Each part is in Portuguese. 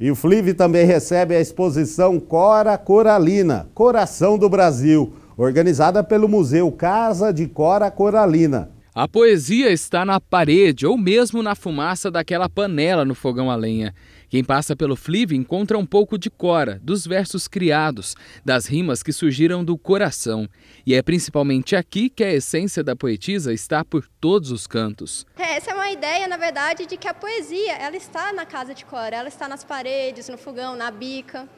E o FLIV também recebe a exposição Cora Coralina, Coração do Brasil, organizada pelo Museu Casa de Cora Coralina. A poesia está na parede ou mesmo na fumaça daquela panela no fogão a lenha. Quem passa pelo Flive encontra um pouco de cora, dos versos criados, das rimas que surgiram do coração. E é principalmente aqui que a essência da poetisa está por todos os cantos. É, essa é uma ideia, na verdade, de que a poesia ela está na casa de cora, ela está nas paredes, no fogão, na bica.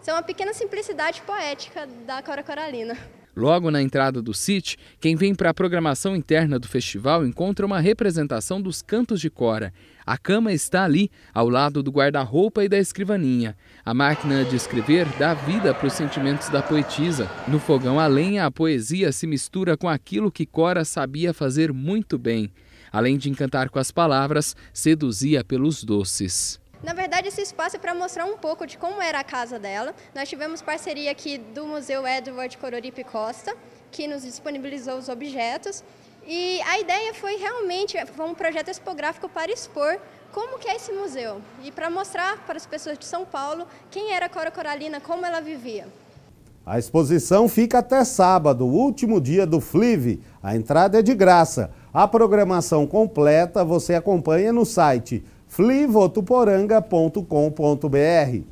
Isso é uma pequena simplicidade poética da Cora Coralina. Logo na entrada do site, quem vem para a programação interna do festival encontra uma representação dos cantos de Cora. A cama está ali, ao lado do guarda-roupa e da escrivaninha. A máquina de escrever dá vida para os sentimentos da poetisa. No fogão a lenha, a poesia se mistura com aquilo que Cora sabia fazer muito bem. Além de encantar com as palavras, seduzia pelos doces. Na verdade, esse espaço é para mostrar um pouco de como era a casa dela. Nós tivemos parceria aqui do Museu Edward Cororipe Costa, que nos disponibilizou os objetos. E a ideia foi realmente foi um projeto expográfico para expor como que é esse museu e para mostrar para as pessoas de São Paulo quem era Cora Coralina, como ela vivia. A exposição fica até sábado, último dia do FLIV. A entrada é de graça. A programação completa você acompanha no site flivotuporanga.com.br.